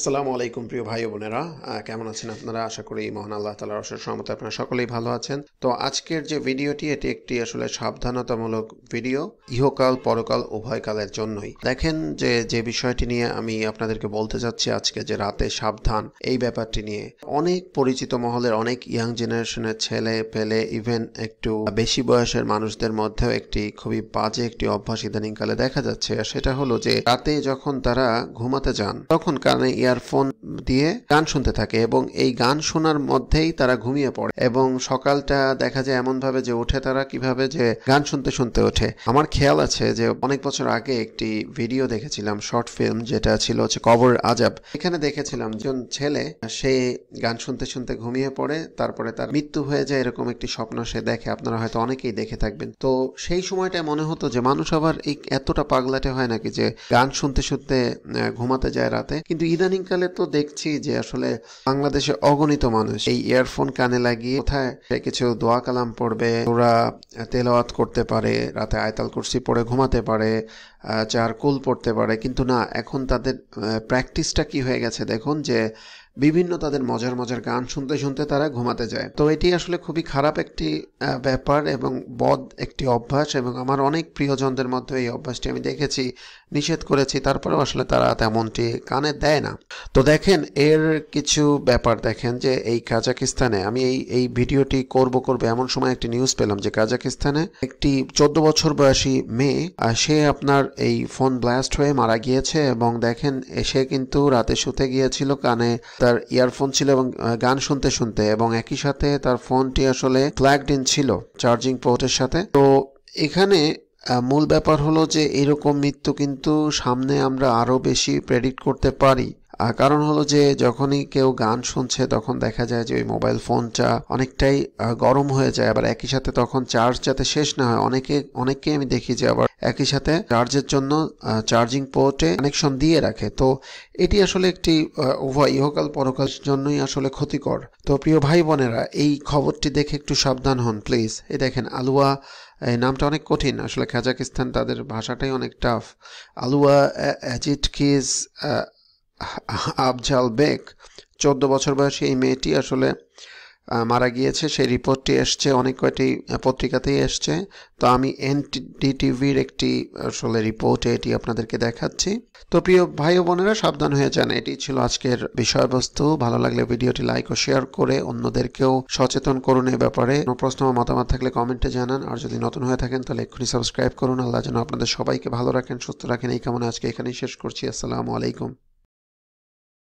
আসসালামু আলাইকুম প্রিয় ভাই বোনেরা কেমন আছেন আপনারা আশা করি মহান আল্লাহ তালার অশেষ সহমতে আপনারা সকলেই ভালো আছেন তো আজকের যে ভিডিওটি এটি একটি আসলে সাবধানতামূলক ভিডিও ইহকাল পরকাল উভয়কালের জন্যই দেখেন যে যে বিষয়টি নিয়ে আমি আপনাদেরকে বলতে যাচ্ছি আজকে যে রাতে সাবধান এই ব্যাপারটি নিয়ে অনেক পরিচিত মহলের অনেক ইয়াং জেনারেশনের ছেলে পেলে ইভেন একটু বেশি বয়সের মানুষদের মধ্যেও একটি খুবই বাজে একটি অভ্যাস ইদানিংকালে দেখা যাচ্ছে সেটা হলো যে রাতে যখন তারা ঘুমাতে যান তখন কানে ইয়ারফোন দিয়ে গান শুনতে থাকে এবং এই গান শোনার মধ্যেই তারা ঘুমিয়ে পড়ে এবং সকালটা দেখা যায় এমন ভাবে যে ওঠে তারা কিভাবে যে গান শুনতে শুনতে ওঠে আমার খেয়াল আছে যে অনেক বছর আগে একটি ভিডিও দেখেছিলাম শর্ট ফিল্ম যেটা ছিল হচ্ছে কবর আজাব এখানে দেখেছিলাম একজন ছেলে সে গান শুনতে শুনতে ঘুমিয়ে পড়ে তারপরে তার মৃত্যু হয়ে যায় এরকম একটি স্বপ্ন সে দেখে আপনারা হয়তো অনেকেই দেখে থাকবেন তো সেই সময়টায় মনে হতো যে মানুষ আবার এতটা পাগলাটে হয় নাকি যে গান শুনতে শুনতে ঘুমাতে যায় রাতে কিন্তু ইদানিং ইদানিংকালে তো দেখছি যে আসলে বাংলাদেশে অগণিত মানুষ এই ইয়ারফোন কানে লাগিয়ে কোথায় কিছু দোয়া কালাম পড়বে ওরা তেলাওয়াত করতে পারে রাতে আয়তাল কুর্সি পড়ে ঘুমাতে পারে চারকোল পড়তে পারে কিন্তু না এখন তাদের প্র্যাকটিসটা কি হয়ে গেছে দেখুন যে বিভিন্ন তাদের মজার মজার গান শুনতে শুনতে তারা ঘুমাতে যায় তো এটি আসলে খুবই খারাপ একটি ব্যাপার এবং বদ একটি অভ্যাস এবং আমার অনেক প্রিয়জনদের মধ্যে এই অভ্যাসটি আমি দেখেছি নিষেধ করেছি তারপরেও আসলে তারা তেমনটি কানে দেয় না তো দেখেন এর কিছু ব্যাপার দেখেন যে এই কাজাকিস্তানে আমি এই এই ভিডিওটি করব করবে এমন সময় একটি নিউজ পেলাম যে কাজাকিস্তানে একটি চোদ্দ বছর বয়সী মেয়ে সে আপনার এই ফোন ব্লাস্ট হয়ে মারা গিয়েছে এবং দেখেন এসে কিন্তু রাতে শুতে গিয়েছিল কানে তার ইয়ারফোন ছিল এবং গান শুনতে শুনতে এবং একই সাথে তার ফোনটি আসলে ফ্ল্যাগড ইন ছিল চার্জিং পোর্টের সাথে তো এখানে মূল ব্যাপার হলো যে এরকম মৃত্যু কিন্তু সামনে আমরা আরও বেশি প্রেডিক্ট করতে পারি কারণ হলো যে যখনই কেউ গান শুনছে তখন দেখা যায় যে ওই মোবাইল ফোনটা অনেকটাই গরম হয়ে যায় আবার একই সাথে তখন চার্জ যাতে শেষ না হয় অনেকে অনেককে আমি দেখি যে আবার একই সাথে চার্জের জন্য চার্জিং পোর্টে কানেকশন দিয়ে রাখে তো এটি আসলে একটি উভয় ইহকাল পরকাল জন্যই আসলে ক্ষতিকর তো প্রিয় ভাই বোনেরা এই খবরটি দেখে একটু সাবধান হন প্লিজ এই দেখেন আলুয়া এই নামটা অনেক কঠিন আসলে কাজাকিস্তান তাদের ভাষাটাই অনেক টাফ আলুয়া অ্যাজিট কিজ আফজাল বেগ চোদ্দ বছর বয়সী এই মেয়েটি আসলে মারা গিয়েছে সেই রিপোর্টটি এসছে অনেক কয়টি পত্রিকাতেই এসছে তো আমি টিভির একটি আসলে রিপোর্টে এটি আপনাদেরকে দেখাচ্ছি তো প্রিয় ভাই বোনেরা সাবধান হয়ে যান এটি ছিল আজকের বিষয়বস্তু ভালো লাগলে ভিডিওটি লাইক ও শেয়ার করে অন্যদেরকেও সচেতন করুন এ ব্যাপারে কোনো প্রশ্ন বা মতামত থাকলে কমেন্টে জানান আর যদি নতুন হয়ে থাকেন তাহলে এক্ষুনি সাবস্ক্রাইব করুন আল্লাহ যেন আপনাদের সবাইকে ভালো রাখেন সুস্থ রাখেন এই কেমন আজকে এখানেই শেষ করছি আসসালামু আলাইকুম